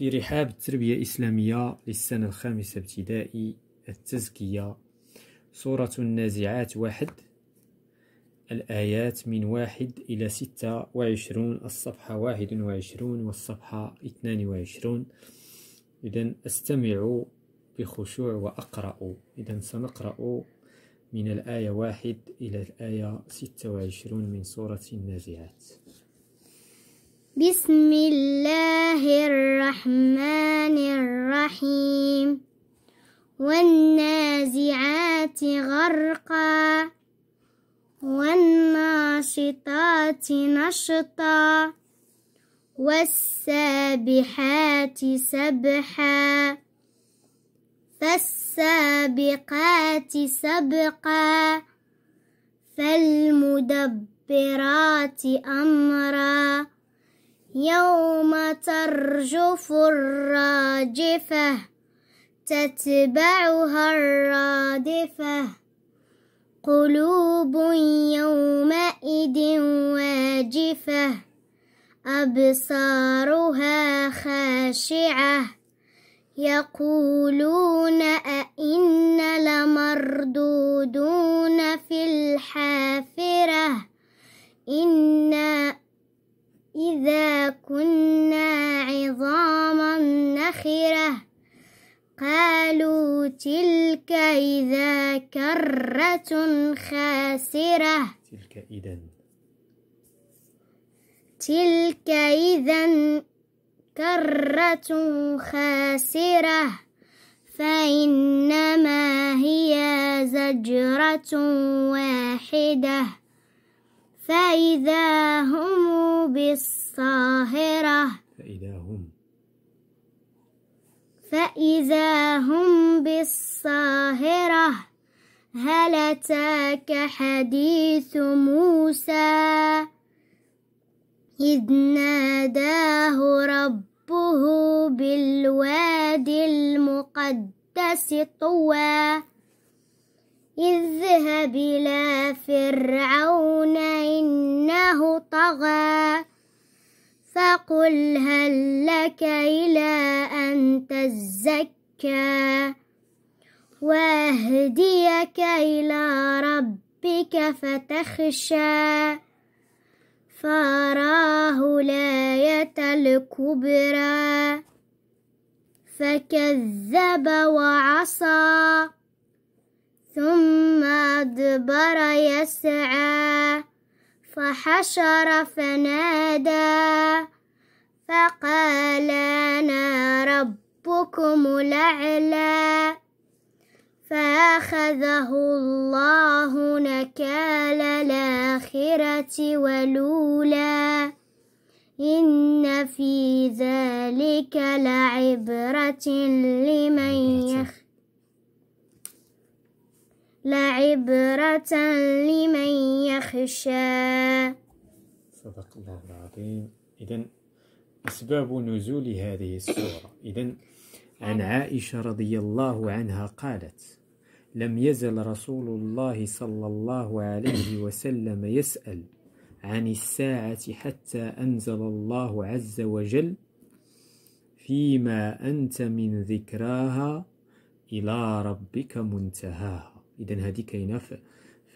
في رحاب التربية الإسلامية للسنة الخامسة ابتدائي التزكية سورة النازعات واحد الآيات من واحد إلى ستة وعشرون الصفحة واحد وعشرون والصفحة اثنان وعشرون إذا استمعوا بخشوع وأقرأوا إذا سنقرأ من الآية واحد إلى الآية ستة وعشرون من سورة النازعات بسم الله الرحمن الرحيم والنازعات غرقا والناشطات نشطا والسابحات سبحا فالسابقات سبقا فالمدبرات أمرا يوم ترجف الراجفة تتبعها الرادفة قلوب يومئذ واجفة أبصارها خاشعة يقولون أئنا لمردودون في الحافرة إنا إذا كنا عظاما نخرة قالوا تلك إذا كرة خاسرة تلك إذا تلك إذا كرة خاسرة فإنما هي زجرة واحدة فإذا هم بالصاهرة فإذا هم فإذا هم بالصاهرة هل أتاك حديث موسى إذ ناداه ربه بالوادي المقدس طوى اذهب إلى فرعون إنه طغى فقل هل لك إلى أن تزكى وأهديك إلى ربك فتخشى فراه الآية الكبرى فكذب وعصى ثم أدبر يسعى فحشر فنادى فقال أنا ربكم الأعلى فأخذه الله نكال الآخرة والأولى إن في ذلك لعبرة لمن يخشى لعبرة لمن يخشى صدق الله العظيم إذا أسباب نزول هذه السورة إذا عن عائشة رضي الله عنها قالت لم يزل رسول الله صلى الله عليه وسلم يسأل عن الساعة حتى أنزل الله عز وجل فيما أنت من ذكراها إلى ربك منتهاها اذا هذه كاينه في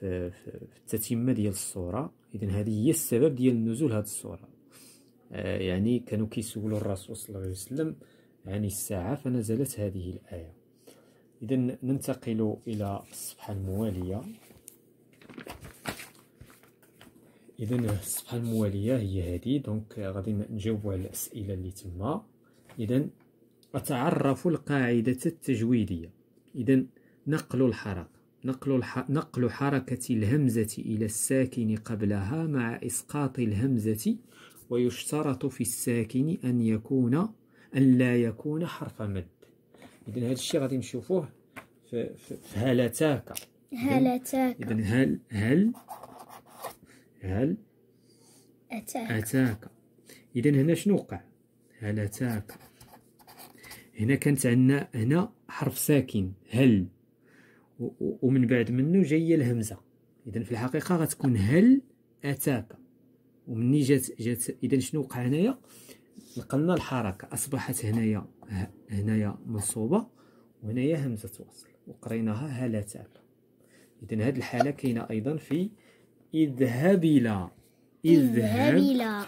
في, في التتمه ديال الصوره اذا هذه هي السبب ديال نزول هذه الصوره آه يعني كانوا كيسولوا الرسول صلى الله عليه وسلم عن الساعه فنزلت هذه الايه اذا ننتقل الى الصفحه المواليه اذا الصفحه المواليه هي هذه دونك غادي نجاوبوا على الاسئله اللي تما اذا اتعرف القاعده التجويديه اذا نقل الحركه نقل, نقل حركة الهمزة إلى الساكن قبلها مع إسقاط الهمزة ويشترط في الساكن أن يكون أن لا يكون حرف مد إذا هذا الشيء غادي نشوفوه في, في, في هالتاك هالتاك إذا هل هل هل أتاك أتاك إذا هنا شنو وقع هل أتاك هنا كانت عندنا هنا حرف ساكن هل ومن بعد منه جايه الهمزه اذا في الحقيقه غتكون هل اتاك ومني جات جات اذا شنو وقع هنايا نقلنا الحركه اصبحت هنايا هنايا منصوبه وهنايا همزه وصل وقريناها هل اتاك اذا هذه الحاله كاينه ايضا في اذهب الى اذهب الى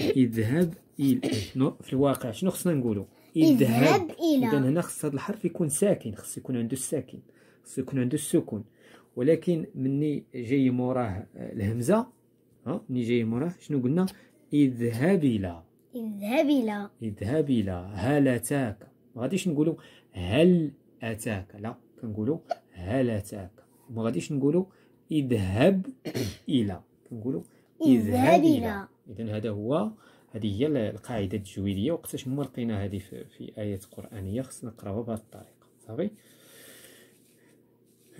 اذهب الى في الواقع شنو خصنا نقولوا اذهب الى اذا هنا خص هذا الحرف يكون ساكن خص يكون عنده الساكن السكون عنده السكون ولكن مني جاي موراه آه، الهمزه ها مني جاي موراه شنو قلنا اذهب الى اذهب الى اذهب الى هل اتاك ما غاديش نقولوا هل اتاك لا كنقولوا هل اتاك ما غاديش نقولوا اذهب الى كنقولوا اذهب الى اذا هذا هو هذه هي القاعده التجويديه وقتاش ما لقينا هذه في, في ايه قرانيه خصنا نقراوها بهذه الطريقه صافي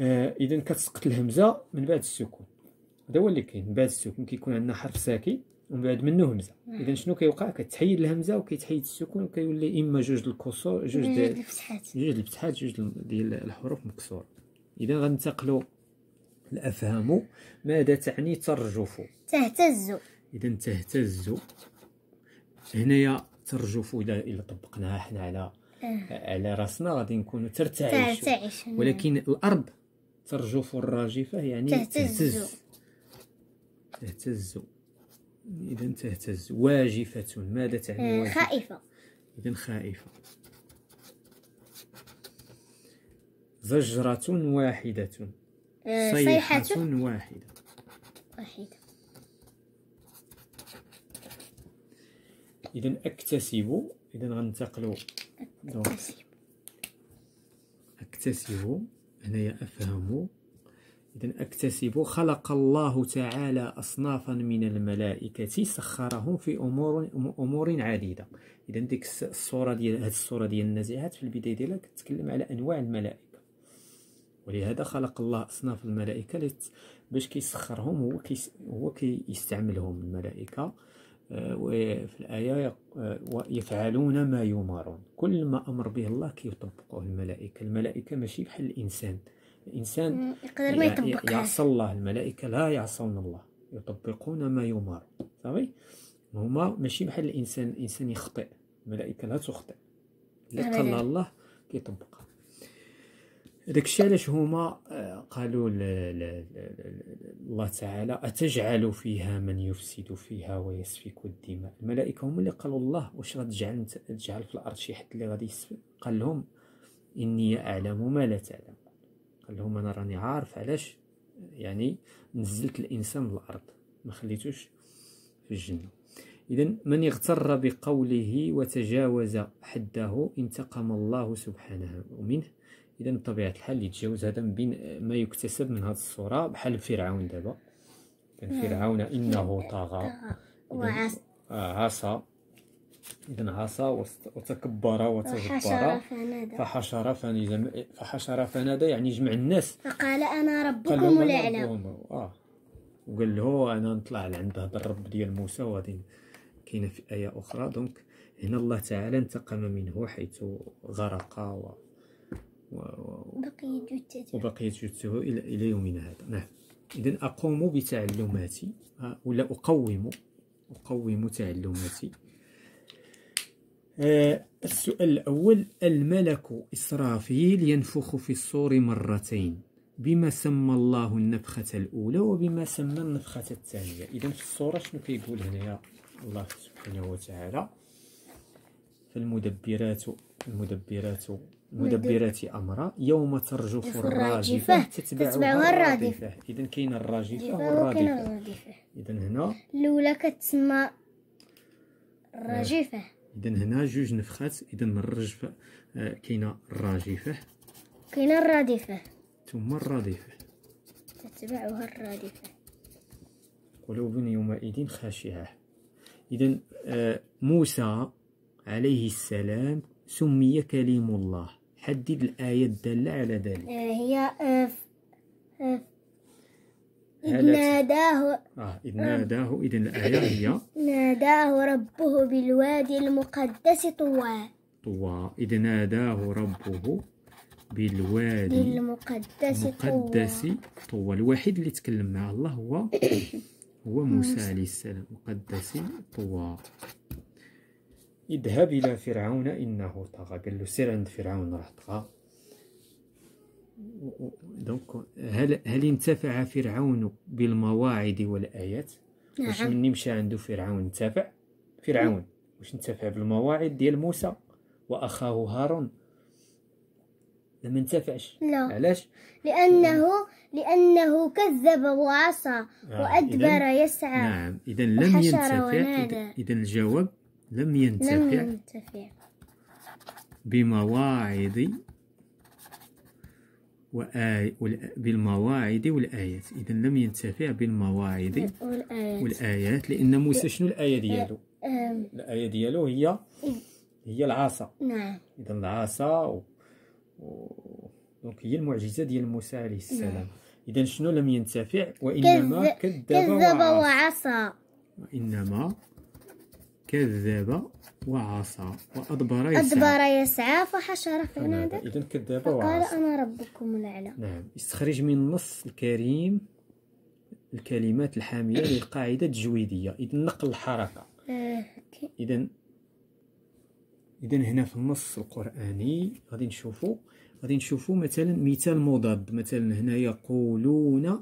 آه اذا كتسقط الهمزه من بعد السكون هذا هو اللي كاين من بعد السكون كيكون عندنا حرف ساكن ومن بعد منه همزه اذا شنو كيوقع كتحيد الهمزه وكيتحيد السكون وكيولي اما جوج الكسور جوج ديال الفتحات جوج الفتحات جوج ديال الحروف مكسوره اذا غننتقلوا الافهام ماذا تعني ترجف تهتز اذا تهتز هنايا ترجف اذا طبقناها حنا على آه. على راسنا غادي نكونوا ترتعش ولكن الارض ترجف الراجفة يعني تهتز تهتز إذا تهتز واجفة ماذا تعني آه، واجفة؟ خائفة إذا خائفة زجرة واحدة آه، صيحة واحدة واحدة إذا أكتسب إذا غنتقلوا أكتسب أكتسب هنايا افهم اذا اكتسب خلق الله تعالى اصنافا من الملائكه سخرهم في امور امور عديده اذا ديك الصوره ديال هذه الصوره ديال النازعات في البدايه ديالها كتكلم على انواع الملائكه ولهذا خلق الله اصناف الملائكه باش كيسخرهم هو كي هو كيستعملهم الملائكه وفي الآية آه، يفعلون ما يمارون كل ما أمر به الله كيطبقوه الملائكة الملائكة ماشي بحال الإنسان الإنسان يقدر ما يعصى الله الملائكة لا يعصون الله يطبقون ما يمار صافي هما ماشي بحال الإنسان الإنسان يخطئ الملائكة لا تخطئ اللي قال الله كيطبقها داكشي علاش هما آه، قالوا الله تعالى اتجعل فيها من يفسد فيها ويسفك الدماء الملائكه هما اللي قالوا الله واش غتجعل تجعل في الارض شي حد اللي غادي يسفك قال لهم اني اعلم ما لا تعلم قال لهم انا راني عارف علاش يعني نزلت الانسان الارض ما خليتوش في الجنه اذا من اغتر بقوله وتجاوز حده انتقم الله سبحانه منه اذا بطبيعه الحال يتجاوز هذا من بين آه، ما يكتسب من هذه الصوره بحال فرعون دابا كان نعم. فرعون انه طغى عصى اذا عصى وتكبر وتجبر فحشر فنادى فحشر فنادى يعني جمع الناس فقال انا ربكم الاعلى اه وقال له انا نطلع لعند هذا الرب ديال موسى وغادي كاينه في ايه اخرى دونك هنا الله تعالى انتقم منه حيث غرق و... وبقية جثته وبقية جثته إلى يومنا هذا نعم إذا أقوم بتعلماتي آه، ولا أقوم أقوم تعلماتي آه السؤال الأول الملك إسرافيل ينفخ في الصور مرتين بما سمى الله النفخة الأولى وبما سمى النفخة الثانية إذا في الصورة شنو كيقول هنايا الله سبحانه وتعالى فالمدبرات المدبرات مدبرات امرا يوم ترجف الراجفه تتبعها الرادفه اذا كاين الراجفه والرادفه اذا هنا الاولى كتسمى الراجفه اذا هنا جوج نفخات اذا الرجفه آه، كاينه الراجفه كاينه الرادفه ثم الرادفه تتبعها الرادفه قلوب يومئذ خاشعه اذا آه، موسى عليه السلام سمي كليم الله حدد الآية الدالة على ذلك آه، هي أف أف إذ ناداه آه إذ آه. ناداه إذ الآية هي ناداه ربه بالوادي المقدس طوى طوى إذ ناداه ربه بالوادي المقدس المقدس طوى الوحيد اللي تكلم مع الله هو هو موسى عليه السلام مقدس طوى اذهب إلى فرعون إنه طغى قال له سير عند فرعون راه طغى دونك هل هل انتفع فرعون بالمواعظ والآيات نعم. واش مني مشى عنده فرعون انتفع فرعون واش انتفع بالمواعظ ديال موسى وأخاه هارون ما انتفعش لا علاش لانه لانه كذب وعصى آه، وادبر يسعى نعم اذا لم ينتفع اذا الجواب لم ينتفع, بمواعظ بالمواعظ والآيات إذا لم ينتفع بالمواعظ والآيات, والآيات لأن موسى شنو الآية ديالو؟ آه، الآية ديالو هي إيه. هي العصا نعم إذا العصا و... و... دونك هي المعجزة ديال موسى عليه السلام نعم. إذا شنو لم ينتفع وإنما كذب, كذب وعصى وإنما كذاب وعصى وأدبر يسعى أدبر يسعى فحشر فنادى إذا كذاب وعصى قال أنا ربكم الأعلى نعم استخرج من النص الكريم الكلمات الحامية للقاعدة التجويدية إذا نقل الحركة إذا آه، إذا هنا في النص القرآني غادي نشوفوا غادي نشوفوا مثلا مثال مضاد مثلا هنا يقولون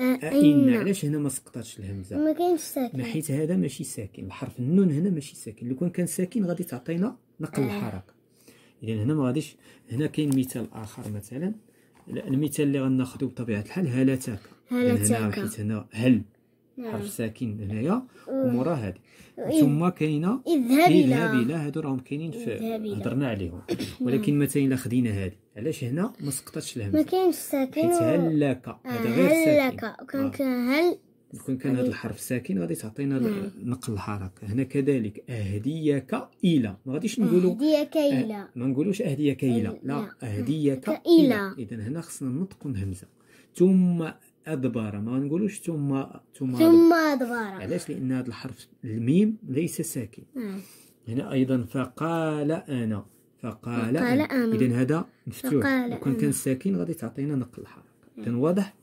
أئن علاش هنا ما سقطاتش الهمزة ما كاينش ساكن ما حيت هذا ماشي ساكن الحرف النون هنا ماشي ساكن لو كان كان ساكن غادي تعطينا نقل آه. الحركة إذا هنا ما غاديش هنا كاين مثال آخر مثلا المثال اللي غناخذو بطبيعة الحال هلتاك هلتك حيت هنا هل نعم. حرف ساكن هنايا ومورا هادي ثم كاينه اذهب الى هادو راهم كاينين في هضرنا عليهم نعم. ولكن مثلا الا خدينا هادي علاش هنا ما سقطتش الهمزه ما كاينش ساكن حيت هلك هذا آه، غير ساكن هلاك وكان آه. كان هل يكون كان هذا الحرف ساكن غادي تعطينا نعم. نقل الحركه هنا كذلك اهديك الى ما غاديش نقولوا اهديك أه، الى أه ما نقولوش اهديك الى لا نعم. اهديك الى اذا هنا خصنا ننطقوا الهمزه ثم ادبر ما نقولوش ثم ثم ثم ادبر علاش لان هذا الحرف الميم ليس ساكن نعم. هنا ايضا فقال انا فقال إذا هذا مفتوح وكان كان ساكن غادي تعطينا نقل الحركة إذا واضح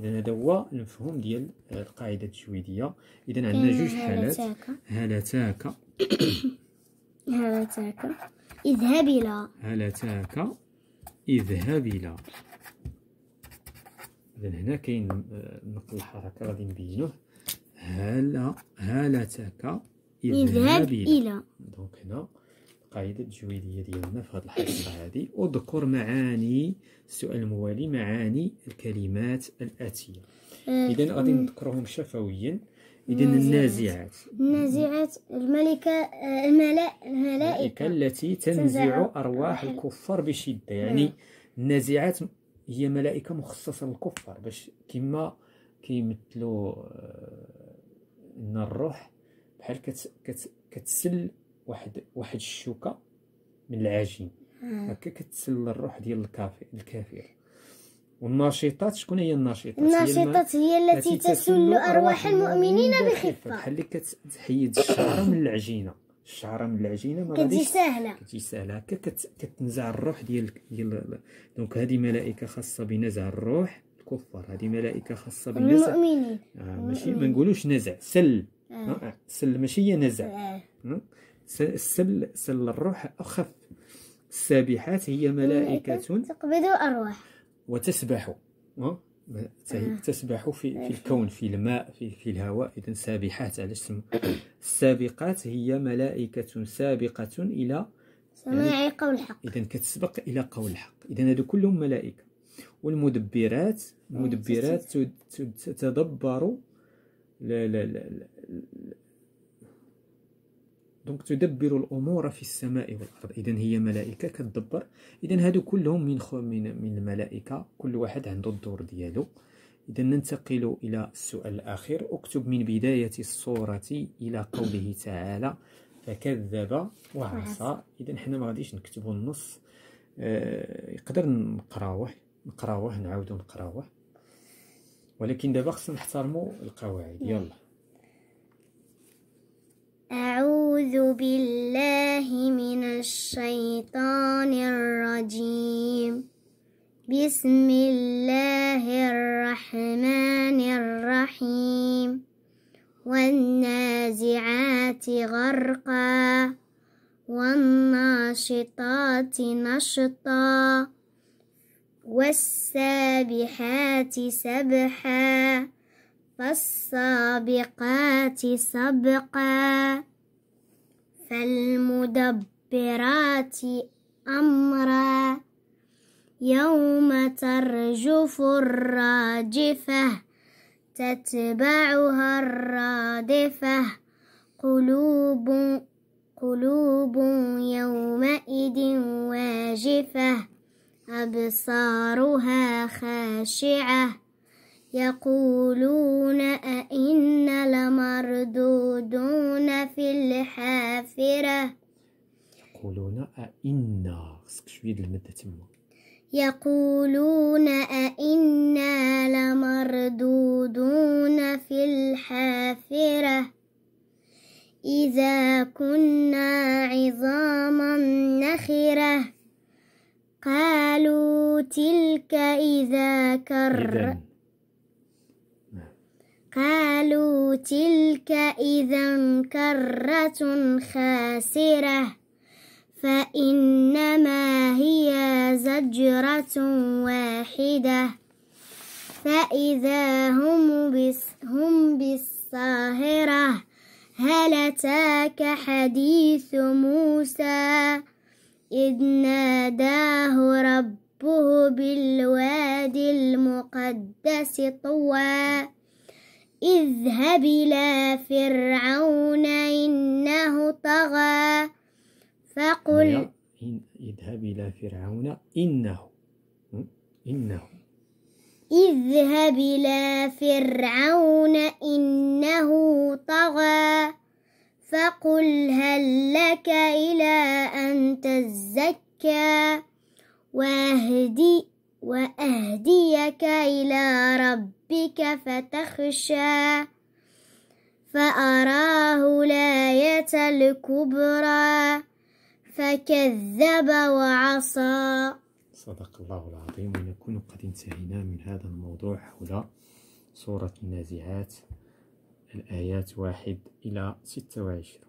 إذا هذا هو المفهوم ديال القاعدة التجويدية إذا إيه، عندنا جوج حالات هل اتاك اذهب إلى اتاك اذهب إلى إذا هنا كاين آه، نقل الحركة غادي نبينوه هلا اتاك اذهب إلى دونك هنا القاعده التجويديه ديالنا في هذه الحصه هذه اذكر معاني السؤال الموالي معاني الكلمات الاتيه آه، اذا غادي نذكرهم شفويا اذا النازعات النازعات الملكه الملائكه الملائكه التي تنزع ارواح الكفار بشده نعم. يعني النازعات هي ملائكه مخصصه للكفار باش كما كيمثلوا آه، ان الروح بحال كت كت كتسل واحد واحد الشوكه من العجين هكا كتسلى الروح ديال الكافر الكافر والناشطات شكون هي الناشطات الناشطات هي, التي تسل ارواح المؤمنين بخفه بحال كتحيد الشعره من العجينه الشعره من العجينه ما كتجي ساهله كتجي ساهله هكا كتنزع الروح ديال ديال دونك هذه ملائكه خاصه بنزع الروح الكفار هذه ملائكه خاصه بالنزع المؤمنين آه ماشي ما نقولوش نزع سل آه. آه. سل ماشي هي نزع آه. السل سل الروح أخف السابحات هي ملائكة تقبض أرواح وتسبح أه؟ آه. تسبح في, في الكون في الماء في, في الهواء إذا سابحات على اسم السابقات هي ملائكة سابقة إلى سماع قول الحق إذا كتسبق إلى قول الحق إذا هادو كلهم ملائكة والمدبرات آه، المدبرات تدبر دونك تدبر الامور في السماء والارض اذا هي ملائكه كتدبر اذا هادو كلهم من خو من من الملائكه كل واحد عنده الدور ديالو اذا ننتقل الى السؤال الاخير اكتب من بدايه الصوره الى قوله تعالى فكذب وعصى اذا حنا ما غاديش نكتبوا النص آه يقدر نقراوه نقراوه نعاودو نقراوه ولكن دابا خصنا نحترموا القواعد يلا أعوذ أعوذ بالله من الشيطان الرجيم بسم الله الرحمن الرحيم والنازعات غرقا والناشطات نشطا والسابحات سبحا فالسابقات سبقا فالمدبرات أمرا يوم ترجف الراجفة تتبعها الرادفة قلوب قلوب يومئذ واجفة أبصارها خاشعة يقولون أئنا لمردودون في الحافرة يقولون أئنا خصك شوية المادة تما يقولون أئنا لمردودون في الحافرة إذا كنا عظاما نخرة قالوا تلك إذا كر إذن. كرة خاسرة فإنما هي زجرة واحدة فإذا هم بس هم بالصاهرة هل أتاك حديث موسى إذ ناداه ربه بالوادي المقدس طوى اذهب إلى فرعون إنه طغى فقل اذهب إلى فرعون إنه إنه اذهب إلى فرعون إنه طغى فقل هل لك إلى أن تزكى واهدئ وأهديك إلى ربك فتخشى فأراه الآية الكبرى فكذب وعصى صدق الله العظيم ونكون قد انتهينا من هذا الموضوع حول سورة النازعات الآيات واحد إلى ستة وعشرين